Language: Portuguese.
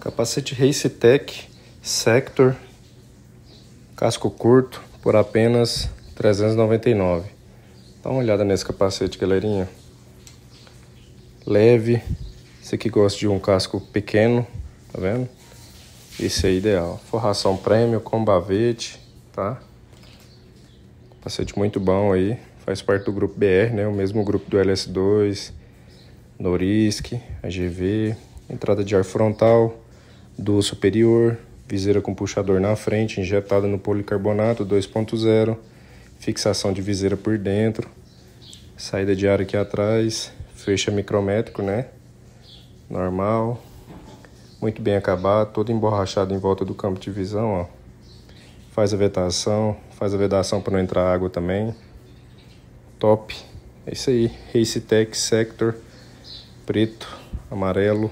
Capacete Racetech Sector casco curto por apenas 399. Dá uma olhada nesse capacete, galerinha. Leve. Você que gosta de um casco pequeno, tá vendo? Esse é ideal. Forração prêmio com bavete, tá? Capacete muito bom aí. Faz parte do grupo BR, né? O mesmo grupo do LS2, Norisk, AGV, entrada de ar frontal, duas superior, viseira com puxador na frente, injetada no policarbonato 2.0, fixação de viseira por dentro, saída de ar aqui atrás, fecha micrométrico, né? Normal. Muito bem acabado, todo emborrachado em volta do campo de visão, ó. Faz a vetação, faz a vedação para não entrar água também. Top. É isso aí, Race Tech Sector preto, amarelo.